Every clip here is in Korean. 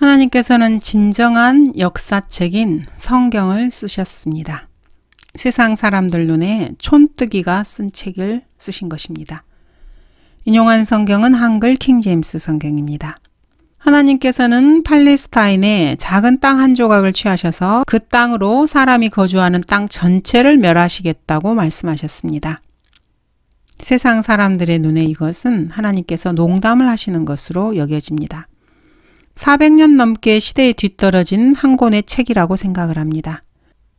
하나님께서는 진정한 역사책인 성경을 쓰셨습니다. 세상 사람들 눈에 촌뜨기가 쓴 책을 쓰신 것입니다. 인용한 성경은 한글 킹제임스 성경입니다. 하나님께서는 팔레스타인의 작은 땅 한 조각을 취하셔서 그 땅으로 사람이 거주하는 땅 전체를 멸하시겠다고 말씀하셨습니다. 세상 사람들의 눈에 이것은 하나님께서 농담을 하시는 것으로 여겨집니다. 400년 넘게 시대에 뒤떨어진 한 권의 책이라고 생각을 합니다.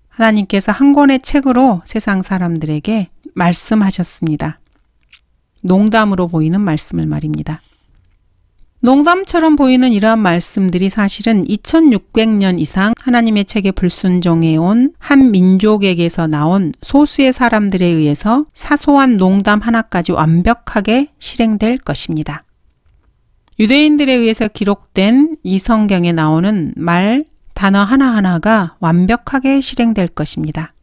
하나님께서 한 권의 책으로 세상 사람들에게 말씀하셨습니다. 농담으로 보이는 말씀을 말입니다. 농담처럼 보이는 이러한 말씀들이 사실은 2600년 이상 하나님의 책에 불순종해온 한 민족에게서 나온 소수의 사람들에 의해서 사소한 농담 하나까지 완벽하게 실행될 것입니다. 유대인들에 의해서 기록된 이 성경에 나오는 말, 단어 하나하나가 완벽하게 실행될 것입니다.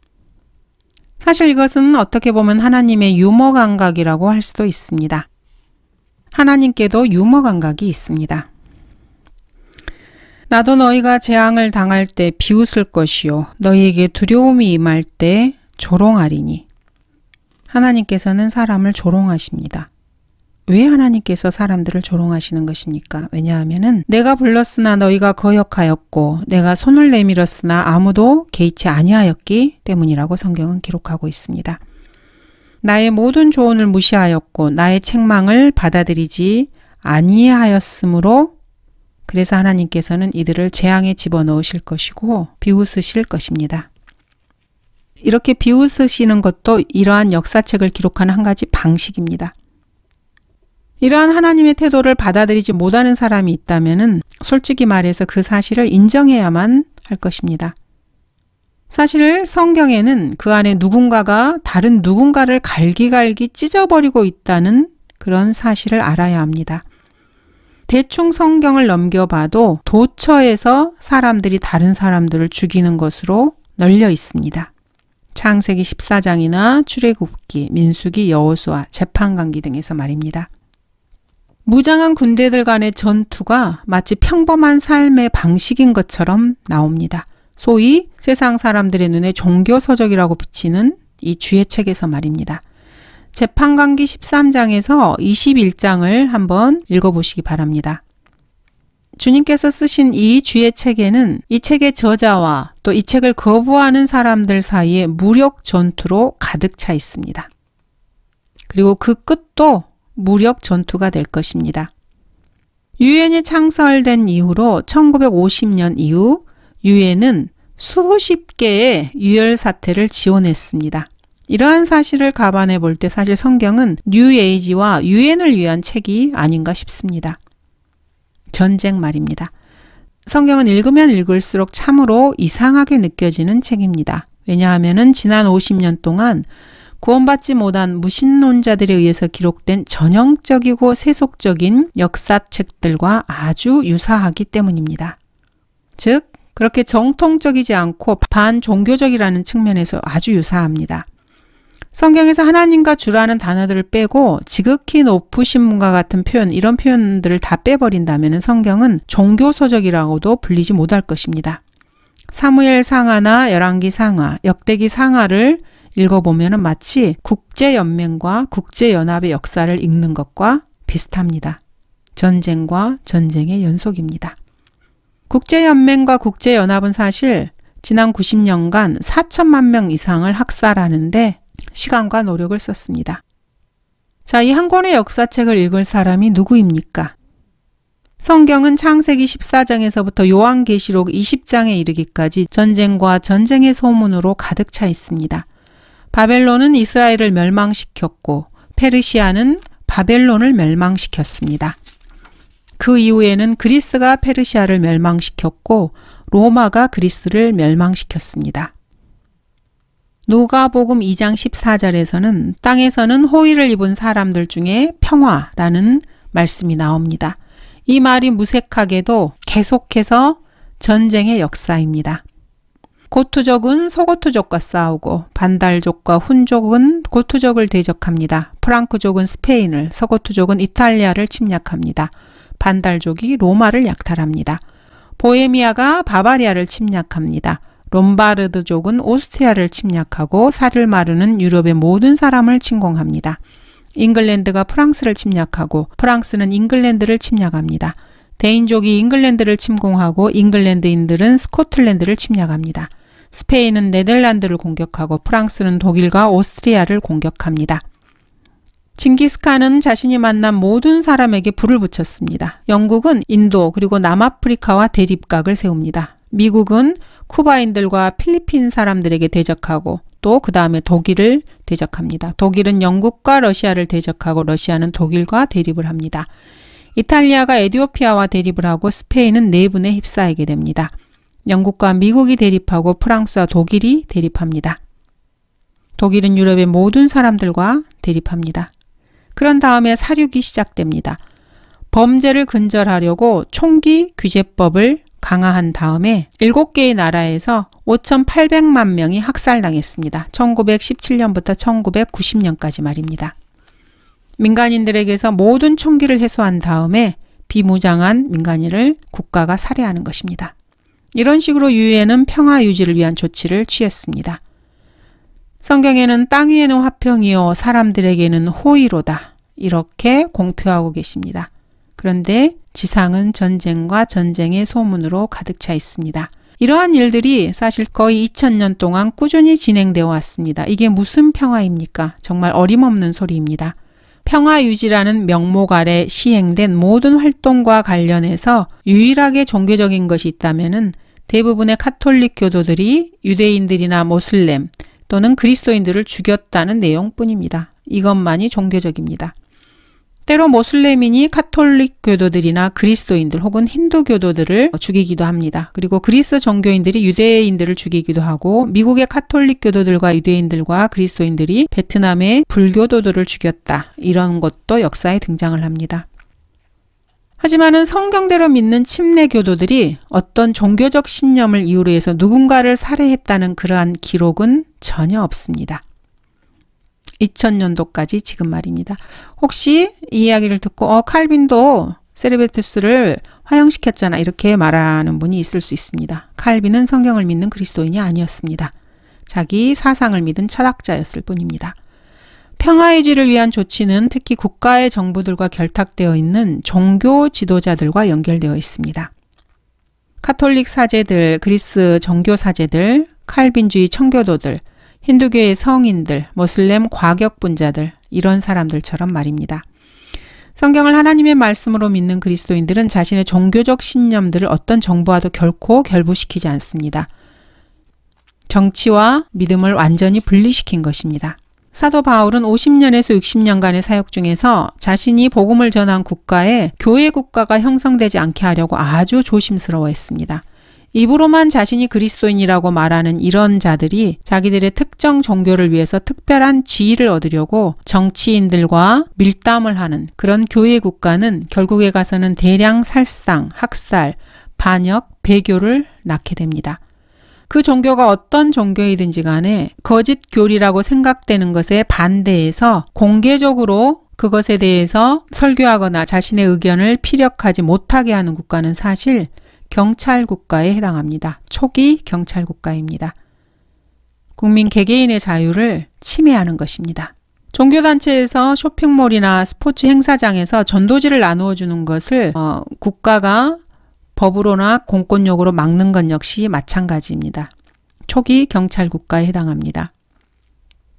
사실 이것은 어떻게 보면 하나님의 유머 감각이라고 할 수도 있습니다. 하나님께도 유머 감각이 있습니다. 나도 너희가 재앙을 당할 때 비웃을 것이요. 너희에게 두려움이 임할 때 조롱하리니. 하나님께서는 사람을 조롱하십니다. 왜 하나님께서 사람들을 조롱하시는 것입니까? 왜냐하면은 내가 불렀으나 너희가 거역하였고 내가 손을 내밀었으나 아무도 개의치 아니하였기 때문이라고 성경은 기록하고 있습니다. 나의 모든 조언을 무시하였고 나의 책망을 받아들이지 아니하였으므로 그래서 하나님께서는 이들을 재앙에 집어넣으실 것이고 비웃으실 것입니다. 이렇게 비웃으시는 것도 이러한 역사책을 기록하는 한 가지 방식입니다. 이러한 하나님의 태도를 받아들이지 못하는 사람이 있다면 솔직히 말해서 그 사실을 인정해야만 할 것입니다. 사실 성경에는 그 안에 누군가가 다른 누군가를 갈기갈기 찢어버리고 있다는 그런 사실을 알아야 합니다. 대충 성경을 넘겨봐도 도처에서 사람들이 다른 사람들을 죽이는 것으로 널려 있습니다. 창세기 14장이나 출애굽기, 민수기, 여호수아, 재판관기 등에서 말입니다. 무장한 군대들 간의 전투가 마치 평범한 삶의 방식인 것처럼 나옵니다. 소위 세상 사람들의 눈에 종교서적이라고 비치는 이 주의책에서 말입니다. 재판관기 13장에서 21장을 한번 읽어보시기 바랍니다. 주님께서 쓰신 이 주의 책에는 이 책의 저자와 또 이 책을 거부하는 사람들 사이에 무력 전투로 가득 차 있습니다. 그리고 그 끝도 무력 전투가 될 것입니다. 유엔이 창설된 이후로 1950년 이후 유엔은 수십 개의 유혈 사태를 지원했습니다. 이러한 사실을 감안해 볼 때 사실 성경은 뉴에이지와 유엔을 위한 책이 아닌가 싶습니다. 전쟁 말입니다. 성경은 읽으면 읽을수록 참으로 이상하게 느껴지는 책입니다. 왜냐하면 지난 50년 동안 구원받지 못한 무신론자들에 의해서 기록된 전형적이고 세속적인 역사책들과 아주 유사하기 때문입니다. 즉, 그렇게 정통적이지 않고 반종교적이라는 측면에서 아주 유사합니다. 성경에서 하나님과 주라는 단어들을 빼고 지극히 높으신 분과 같은 표현, 이런 표현들을 다 빼버린다면 성경은 종교서적이라고도 불리지 못할 것입니다. 사무엘 상하나 열왕기 상하, 역대기 상하를 읽어보면 마치 국제연맹과 국제연합의 역사를 읽는 것과 비슷합니다. 전쟁과 전쟁의 연속입니다. 국제연맹과 국제연합은 사실 지난 90년간 4천만 명 이상을 학살하는데 시간과 노력을 썼습니다. 자, 이 한 권의 역사책을 읽을 사람이 누구입니까? 성경은 창세기 14장에서부터 요한계시록 20장에 이르기까지 전쟁과 전쟁의 소문으로 가득 차 있습니다. 바벨론은 이스라엘을 멸망시켰고 페르시아는 바벨론을 멸망시켰습니다. 그 이후에는 그리스가 페르시아를 멸망시켰고 로마가 그리스를 멸망시켰습니다. 누가복음 2장 14절에서는 땅에서는 호의를 입은 사람들 중에 평화라는 말씀이 나옵니다. 이 말이 무색하게도 계속해서 전쟁의 역사입니다. 고투족은 서고투족과 싸우고 반달족과 훈족은 고투족을 대적합니다. 프랑크족은 스페인을, 서고투족은 이탈리아를 침략합니다. 반달족이 로마를 약탈합니다. 보헤미아가 바바리아를 침략합니다. 롬바르드족은 오스트리아를 침략하고 살을 마르는 유럽의 모든 사람을 침공합니다. 잉글랜드가 프랑스를 침략하고 프랑스는 잉글랜드를 침략합니다. 대인족이 잉글랜드를 침공하고 잉글랜드인들은 스코틀랜드를 침략합니다. 스페인은 네덜란드를 공격하고 프랑스는 독일과 오스트리아를 공격합니다. 징기스칸은 자신이 만난 모든 사람에게 불을 붙였습니다. 영국은 인도 그리고 남아프리카와 대립각을 세웁니다. 미국은 쿠바인들과 필리핀 사람들에게 대적하고 또 그 다음에 독일을 대적합니다. 독일은 영국과 러시아를 대적하고 러시아는 독일과 대립을 합니다. 이탈리아가 에디오피아와 대립을 하고 스페인은 내분에 네 휩싸이게 됩니다. 영국과 미국이 대립하고 프랑스와 독일이 대립합니다. 독일은 유럽의 모든 사람들과 대립합니다. 그런 다음에 사륙이 시작됩니다. 범죄를 근절하려고 총기 규제법을 강화한 다음에 7개의 나라에서 5,800만 명이 학살당했습니다. 1917년부터 1990년까지 말입니다. 민간인들에게서 모든 총기를 해소한 다음에 비무장한 민간인을 국가가 살해하는 것입니다. 이런 식으로 유엔은 평화 유지를 위한 조치를 취했습니다. 성경에는 땅 위에는 화평이요 사람들에게는 호의로다 이렇게 공표하고 계십니다. 그런데 지상은 전쟁과 전쟁의 소문으로 가득 차 있습니다. 이러한 일들이 사실 거의 2000년 동안 꾸준히 진행되어 왔습니다. 이게 무슨 평화입니까? 정말 어림없는 소리입니다. 평화 유지라는 명목 아래 시행된 모든 활동과 관련해서 유일하게 종교적인 것이 있다면은 대부분의 카톨릭 교도들이 유대인들이나 모슬렘 또는 그리스도인들을 죽였다는 내용뿐입니다. 이것만이 종교적입니다. 때로 모슬레민이 카톨릭 교도들이나 그리스도인들 혹은 힌두 교도들을 죽이기도 합니다. 그리고 그리스 종교인들이 유대인들을 죽이기도 하고 미국의 카톨릭 교도들과 유대인들과 그리스도인들이 베트남의 불교도들을 죽였다. 이런 것도 역사에 등장을 합니다. 하지만은 성경대로 믿는 침례교도들이 어떤 종교적 신념을 이유로 해서 누군가를 살해했다는 그러한 기록은 전혀 없습니다. 2000년도까지 지금 말입니다. 혹시 이 이야기를 듣고 어 칼빈도 세르베투스를 화형시켰잖아 이렇게 말하는 분이 있을 수 있습니다. 칼빈은 성경을 믿는 그리스도인이 아니었습니다. 자기 사상을 믿은 철학자였을 뿐입니다. 평화의 지를 위한 조치는 특히 국가의 정부들과 결탁되어 있는 종교 지도자들과 연결되어 있습니다. 카톨릭 사제들, 그리스 정교 사제들, 칼빈주의 청교도들, 힌두교의 성인들, 모슬렘 과격분자들, 이런 사람들처럼 말입니다. 성경을 하나님의 말씀으로 믿는 그리스도인들은 자신의 종교적 신념들을 어떤 정부와도 결코 결부시키지 않습니다. 정치와 믿음을 완전히 분리시킨 것입니다. 사도 바울은 50년에서 60년간의 사역 중에서 자신이 복음을 전한 국가에 교회 국가가 형성되지 않게 하려고 아주 조심스러워했습니다. 입으로만 자신이 그리스도인이라고 말하는 이런 자들이 자기들의 특정 종교를 위해서 특별한 지위를 얻으려고 정치인들과 밀담을 하는 그런 교회 국가는 결국에 가서는 대량 살상, 학살, 반역, 배교를 낳게 됩니다. 그 종교가 어떤 종교이든지 간에 거짓 교리라고 생각되는 것에 반대해서 공개적으로 그것에 대해서 설교하거나 자신의 의견을 피력하지 못하게 하는 국가는 사실 경찰 국가에 해당합니다. 초기 경찰 국가입니다. 국민 개개인의 자유를 침해하는 것입니다. 종교단체에서 쇼핑몰이나 스포츠 행사장에서 전도지를 나누어 주는 것을 어, 국가가 법으로나 공권력으로 막는 것 역시 마찬가지입니다. 초기 경찰 국가에 해당합니다.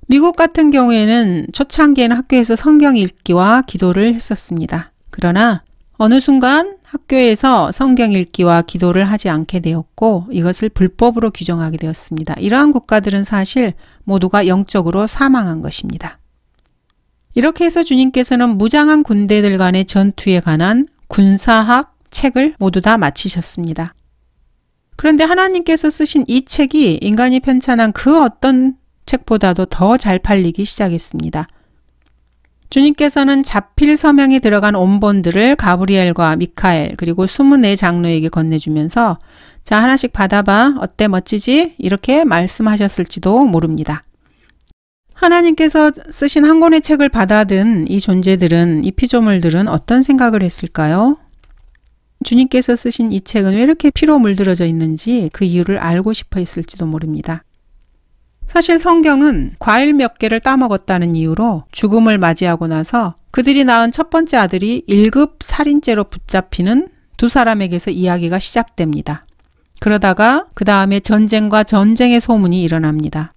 미국 같은 경우에는 초창기에는 학교에서 성경 읽기와 기도를 했었습니다. 그러나 어느 순간 학교에서 성경 읽기와 기도를 하지 않게 되었고 이것을 불법으로 규정하게 되었습니다. 이러한 국가들은 사실 모두가 영적으로 사망한 것입니다. 이렇게 해서 주님께서는 무장한 군대들 간의 전투에 관한 군사학 책을 모두 다 마치셨습니다. 그런데 하나님께서 쓰신 이 책이 인간이 편찬한 그 어떤 책보다도 더 잘 팔리기 시작했습니다. 주님께서는 자필 서명이 들어간 온본들을 가브리엘과 미카엘 그리고 24 장로에게 건네주면서 자 하나씩 받아봐 어때 멋지지 이렇게 말씀하셨을지도 모릅니다. 하나님께서 쓰신 한 권의 책을 받아든 이 존재들은 이 피조물들은 어떤 생각을 했을까요? 주님께서 쓰신 이 책은 왜 이렇게 피로 물들어져 있는지 그 이유를 알고 싶어 했을지도 모릅니다. 사실 성경은 과일 몇 개를 따먹었다는 이유로 죽음을 맞이하고 나서 그들이 낳은 첫 번째 아들이 1급 살인죄로 붙잡히는 두 사람에게서 이야기가 시작됩니다. 그러다가 그 다음에 전쟁과 전쟁의 소문이 일어납니다.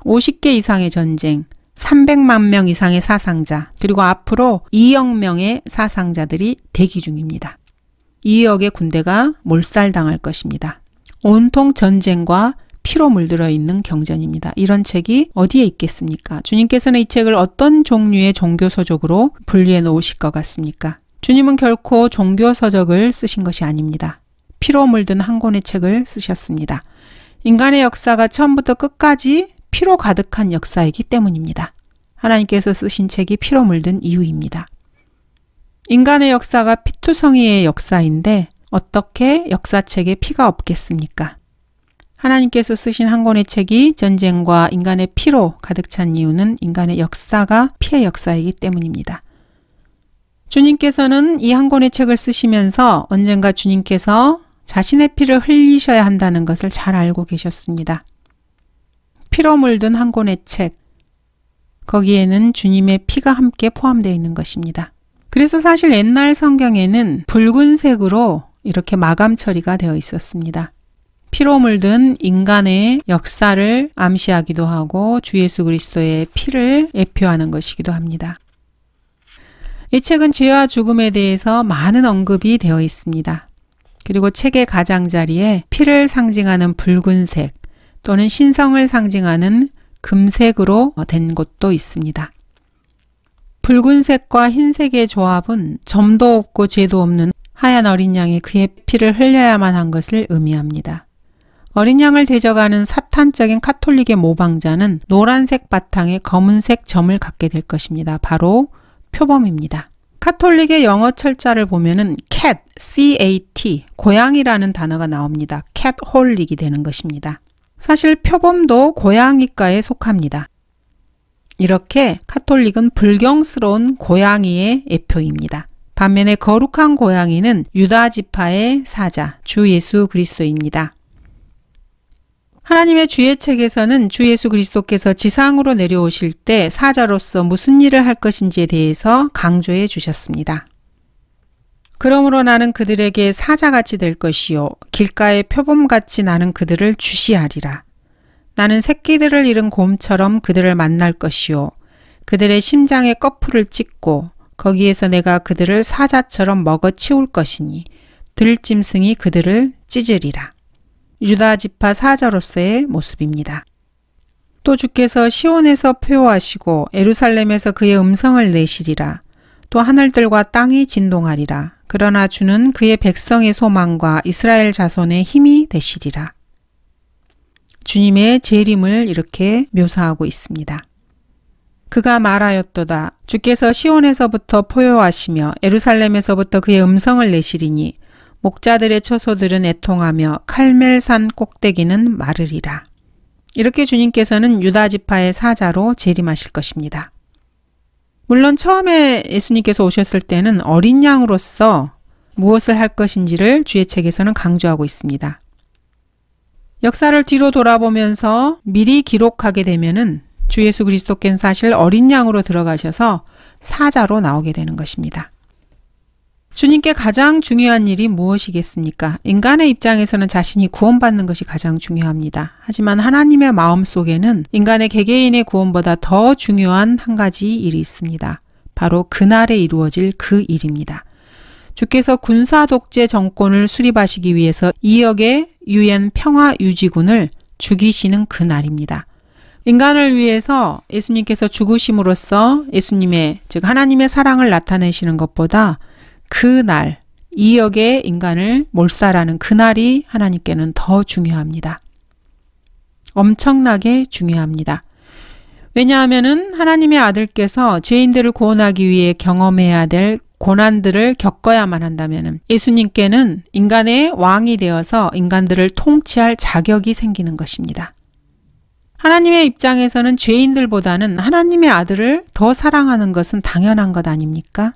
50개 이상의 전쟁, 300만 명 이상의 사상자, 그리고 앞으로 2억 명의 사상자들이 대기 중입니다. 2억의 군대가 몰살당할 것입니다. 온통 전쟁과 피로 물들어 있는 경전입니다. 이런 책이 어디에 있겠습니까? 주님께서는 이 책을 어떤 종류의 종교 서적으로 분리해 놓으실 것 같습니까? 주님은 결코 종교 서적을 쓰신 것이 아닙니다. 피로 물든 한 권의 책을 쓰셨습니다. 인간의 역사가 처음부터 끝까지 피로 가득한 역사이기 때문입니다. 하나님께서 쓰신 책이 피로 물든 이유입니다. 인간의 역사가 피투성이의 역사인데 어떻게 역사책에 피가 없겠습니까? 하나님께서 쓰신 한 권의 책이 전쟁과 인간의 피로 가득 찬 이유는 인간의 역사가 피해 역사이기 때문입니다. 주님께서는 이 한 권의 책을 쓰시면서 언젠가 주님께서 자신의 피를 흘리셔야 한다는 것을 잘 알고 계셨습니다. 피로 물든 한 권의 책. 거기에는 주님의 피가 함께 포함되어 있는 것입니다. 그래서 사실 옛날 성경에는 붉은색으로 이렇게 마감 처리가 되어 있었습니다. 피로 물든 인간의 역사를 암시하기도 하고 주 예수 그리스도의 피를 예표하는 것이기도 합니다. 이 책은 죄와 죽음에 대해서 많은 언급이 되어 있습니다. 그리고 책의 가장자리에 피를 상징하는 붉은색 또는 신성을 상징하는 금색으로 된 곳도 있습니다. 붉은색과 흰색의 조합은 점도 없고 죄도 없는 하얀 어린 양이 그의 피를 흘려야만 한 것을 의미합니다. 어린 양을 대적하는 사탄적인 카톨릭의 모방자는 노란색 바탕에 검은색 점을 갖게 될 것입니다. 바로 표범입니다. 카톨릭의 영어 철자를 보면은 cat, c-a-t, 고양이라는 단어가 나옵니다. cat 홀릭이 되는 것입니다. 사실 표범도 고양이과에 속합니다. 이렇게 카톨릭은 불경스러운 고양이의 애표입니다. 반면에 거룩한 고양이는 유다 지파의 사자, 주 예수 그리스도입니다. 하나님의 주의 책에서는 주 예수 그리스도께서 지상으로 내려오실 때 사자로서 무슨 일을 할 것인지에 대해서 강조해 주셨습니다. 그러므로 나는 그들에게 사자같이 될 것이요. 길가에 표범같이 나는 그들을 주시하리라. 나는 새끼들을 잃은 곰처럼 그들을 만날 것이요. 그들의 심장에 꺼풀을 찢고 거기에서 내가 그들을 사자처럼 먹어 치울 것이니 들짐승이 그들을 찢으리라. 유다 지파 사자로서의 모습입니다. 또 주께서 시온에서 표하시고 에루살렘에서 그의 음성을 내시리라. 또 하늘들과 땅이 진동하리라. 그러나 주는 그의 백성의 소망과 이스라엘 자손의 힘이 되시리라. 주님의 재림을 이렇게 묘사하고 있습니다. 그가 말하였도다. 주께서 시온에서부터 포효하시며 에루살렘에서부터 그의 음성을 내시리니 목자들의 처소들은 애통하며 칼멜산 꼭대기는 마르리라. 이렇게 주님께서는 유다 지파의 사자로 재림하실 것입니다. 물론 처음에 예수님께서 오셨을 때는 어린 양으로서 무엇을 할 것인지를 주의 책에서는 강조하고 있습니다. 역사를 뒤로 돌아보면서 미리 기록하게 되면은 주 예수 그리스도께는 사실 어린 양으로 들어가셔서 사자로 나오게 되는 것입니다. 주님께 가장 중요한 일이 무엇이겠습니까? 인간의 입장에서는 자신이 구원받는 것이 가장 중요합니다. 하지만 하나님의 마음 속에는 인간의 개개인의 구원보다 더 중요한 한 가지 일이 있습니다. 바로 그날에 이루어질 그 일입니다. 주께서 군사 독재 정권을 수립하시기 위해서 2억의 유엔 평화 유지군을 죽이시는 그 날입니다. 인간을 위해서 예수님께서 죽으심으로써 예수님의 즉 하나님의 사랑을 나타내시는 것보다 그날 이 역의 인간을 몰살하는 그날이 하나님께는 더 중요합니다. 엄청나게 중요합니다. 왜냐하면은 하나님의 아들께서 죄인들을 구원하기 위해 경험해야 될 고난들을 겪어야만 한다면은 예수님께는 인간의 왕이 되어서 인간들을 통치할 자격이 생기는 것입니다. 하나님의 입장에서는 죄인들보다는 하나님의 아들을 더 사랑하는 것은 당연한 것 아닙니까?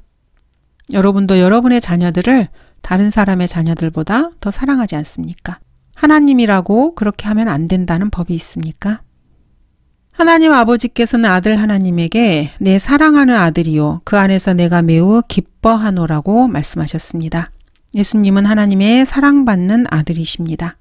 여러분도 여러분의 자녀들을 다른 사람의 자녀들보다 더 사랑하지 않습니까? 하나님이라고 그렇게 하면 안 된다는 법이 있습니까? 하나님 아버지께서는 아들 하나님에게 내 사랑하는 아들이요. 그 안에서 내가 매우 기뻐하노라고 말씀하셨습니다. 예수님은 하나님의 사랑받는 아들이십니다.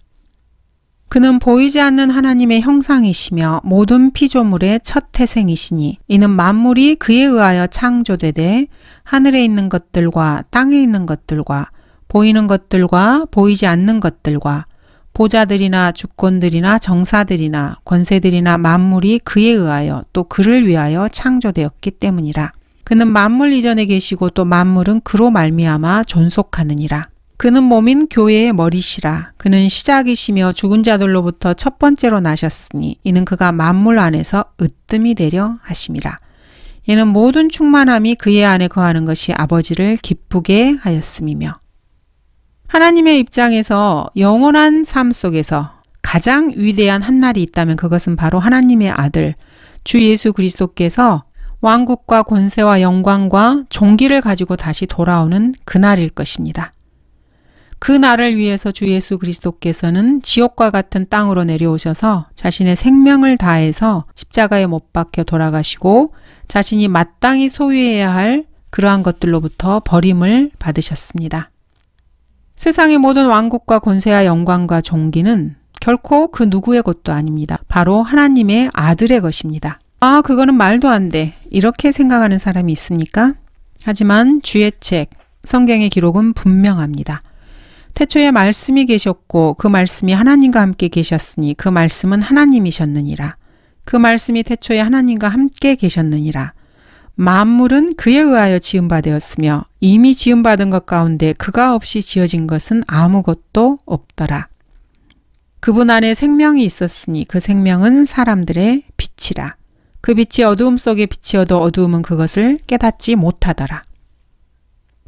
그는 보이지 않는 하나님의 형상이시며 모든 피조물의 첫 태생이시니 이는 만물이 그에 의하여 창조되되 하늘에 있는 것들과 땅에 있는 것들과 보이는 것들과 보이지 않는 것들과 보자들이나 주권들이나 정사들이나 권세들이나 만물이 그에 의하여 또 그를 위하여 창조되었기 때문이라. 그는 만물 이전에 계시고 또 만물은 그로 말미암아 존속하느니라. 그는 몸인 교회의 머리시라. 그는 시작이시며 죽은 자들로부터 첫 번째로 나셨으니 이는 그가 만물 안에서 으뜸이 되려 하심이라. 얘는 모든 충만함이 그의 안에 거하는 것이 아버지를 기쁘게 하였음이며 하나님의 입장에서 영원한 삶 속에서 가장 위대한 한 날이 있다면 그것은 바로 하나님의 아들 주 예수 그리스도께서 왕국과 권세와 영광과 종기를 가지고 다시 돌아오는 그날일 것입니다. 그 나를 위해서 주 예수 그리스도께서는 지옥과 같은 땅으로 내려오셔서 자신의 생명을 다해서 십자가에 못 박혀 돌아가시고 자신이 마땅히 소유해야 할 그러한 것들로부터 버림을 받으셨습니다. 세상의 모든 왕국과 권세와 영광과 종기는 결코 그 누구의 것도 아닙니다. 바로 하나님의 아들의 것입니다. 아, 그거는 말도 안 돼. 이렇게 생각하는 사람이 있습니까? 하지만 주의 책, 성경의 기록은 분명합니다. 태초에 말씀이 계셨고 그 말씀이 하나님과 함께 계셨으니 그 말씀은 하나님이셨느니라. 그 말씀이 태초에 하나님과 함께 계셨느니라. 만물은 그에 의하여 지음받았으며 이미 지음받은 것 가운데 그가 없이 지어진 것은 아무것도 없더라. 그분 안에 생명이 있었으니 그 생명은 사람들의 빛이라. 그 빛이 어두움 속에 비치어도 어두움은 그것을 깨닫지 못하더라.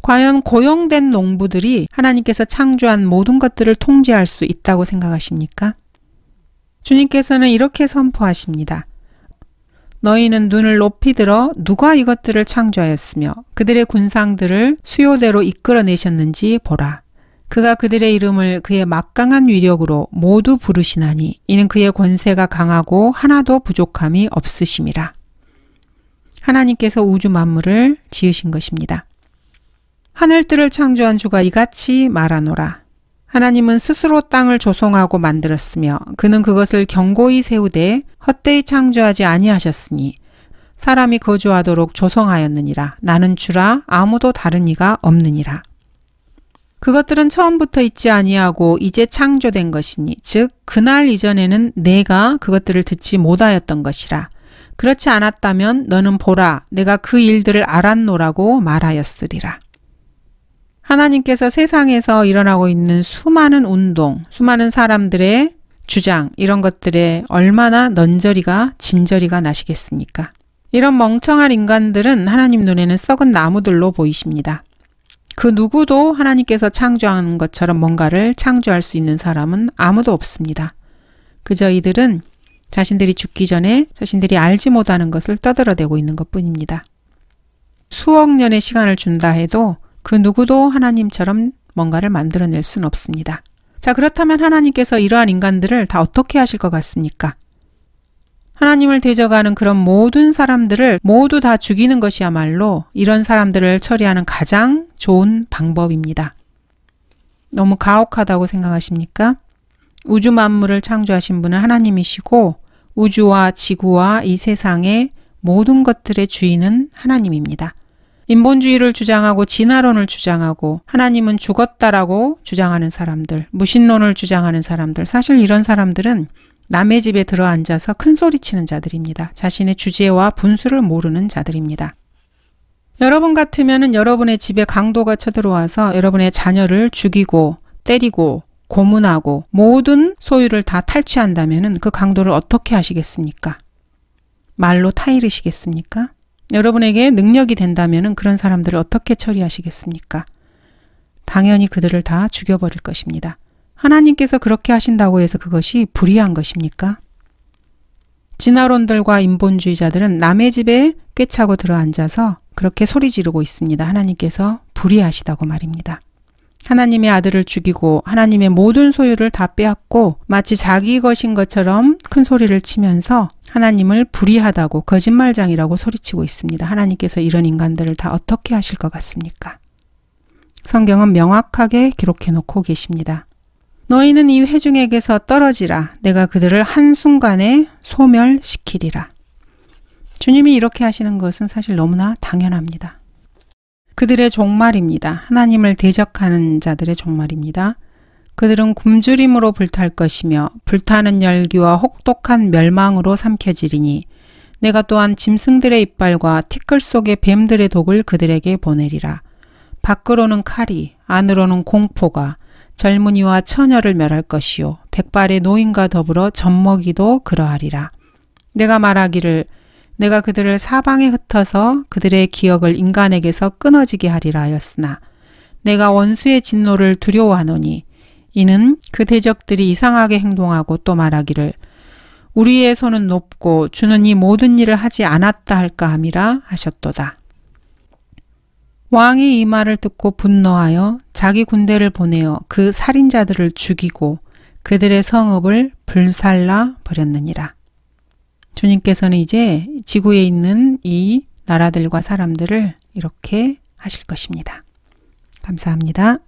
과연 고용된 농부들이 하나님께서 창조한 모든 것들을 통제할 수 있다고 생각하십니까? 주님께서는 이렇게 선포하십니다. 너희는 눈을 높이 들어 누가 이것들을 창조하였으며 그들의 군상들을 수요대로 이끌어내셨는지 보라. 그가 그들의 이름을 그의 막강한 위력으로 모두 부르시나니 이는 그의 권세가 강하고 하나도 부족함이 없으심이라. 하나님께서 우주 만물을 지으신 것입니다. 하늘들을 창조한 주가 이같이 말하노라. 하나님은 스스로 땅을 조성하고 만들었으며 그는 그것을 견고히 세우되 헛되이 창조하지 아니하셨으니 사람이 거주하도록 조성하였느니라. 나는 주라 아무도 다른 이가 없느니라. 그것들은 처음부터 있지 아니하고 이제 창조된 것이니 즉 그날 이전에는 내가 그것들을 듣지 못하였던 것이라. 그렇지 않았다면 너는 보라 내가 그 일들을 알았노라고 말하였으리라. 하나님께서 세상에서 일어나고 있는 수많은 운동, 수많은 사람들의 주장, 이런 것들에 얼마나 넌저리가, 진저리가 나시겠습니까? 이런 멍청한 인간들은 하나님 눈에는 썩은 나무들로 보이십니다. 그 누구도 하나님께서 창조한 것처럼 뭔가를 창조할 수 있는 사람은 아무도 없습니다. 그저 이들은 자신들이 죽기 전에 자신들이 알지 못하는 것을 떠들어대고 있는 것 뿐입니다. 수억 년의 시간을 준다 해도 그 누구도 하나님처럼 뭔가를 만들어낼 수는 없습니다. 자, 그렇다면 하나님께서 이러한 인간들을 다 어떻게 하실 것 같습니까? 하나님을 대적하는 그런 모든 사람들을 모두 다 죽이는 것이야말로 이런 사람들을 처리하는 가장 좋은 방법입니다. 너무 가혹하다고 생각하십니까? 우주 만물을 창조하신 분은 하나님이시고 우주와 지구와 이 세상의 모든 것들의 주인은 하나님입니다. 인본주의를 주장하고 진화론을 주장하고 하나님은 죽었다라고 주장하는 사람들, 무신론을 주장하는 사람들, 사실 이런 사람들은 남의 집에 들어앉아서 큰 소리치는 자들입니다. 자신의 주제와 분수를 모르는 자들입니다. 여러분 같으면은 여러분의 집에 강도가 쳐들어와서 여러분의 자녀를 죽이고 때리고 고문하고 모든 소유를 다탈취한다면그 강도를 어떻게 하시겠습니까? 말로 타이르시겠습니까? 여러분에게 능력이 된다면 그런 사람들을 어떻게 처리하시겠습니까? 당연히 그들을 다 죽여버릴 것입니다. 하나님께서 그렇게 하신다고 해서 그것이 불의한 것입니까? 진화론들과 인본주의자들은 남의 집에 꿰차고 들어앉아서 그렇게 소리 지르고 있습니다. 하나님께서 불의하시다고 말입니다. 하나님의 아들을 죽이고 하나님의 모든 소유를 다 빼앗고 마치 자기 것인 것처럼 큰 소리를 치면서 하나님을 불의하다고 거짓말장이라고 소리치고 있습니다. 하나님께서 이런 인간들을 다 어떻게 하실 것 같습니까? 성경은 명확하게 기록해 놓고 계십니다. 너희는 이 회중에게서 떨어지라. 내가 그들을 한순간에 소멸시키리라. 주님이 이렇게 하시는 것은 사실 너무나 당연합니다. 그들의 종말입니다. 하나님을 대적하는 자들의 종말입니다. 그들은 굶주림으로 불탈 것이며 불타는 열기와 혹독한 멸망으로 삼켜지리니 내가 또한 짐승들의 이빨과 티끌 속의 뱀들의 독을 그들에게 보내리라. 밖으로는 칼이, 안으로는 공포가 젊은이와 처녀를 멸할 것이요 백발의 노인과 더불어 젖먹이도 그러하리라. 내가 말하기를 내가 그들을 사방에 흩어서 그들의 기억을 인간에게서 끊어지게 하리라 하였으나 내가 원수의 진노를 두려워하노니 이는 그 대적들이 이상하게 행동하고 또 말하기를 우리의 손은 높고 주는 이 모든 일을 하지 않았다 할까 함이라 하셨도다. 왕이 이 말을 듣고 분노하여 자기 군대를 보내어 그 살인자들을 죽이고 그들의 성읍을 불살라 버렸느니라. 주님께서는 이제 지구에 있는 이 나라들과 사람들을 이렇게 하실 것입니다. 감사합니다.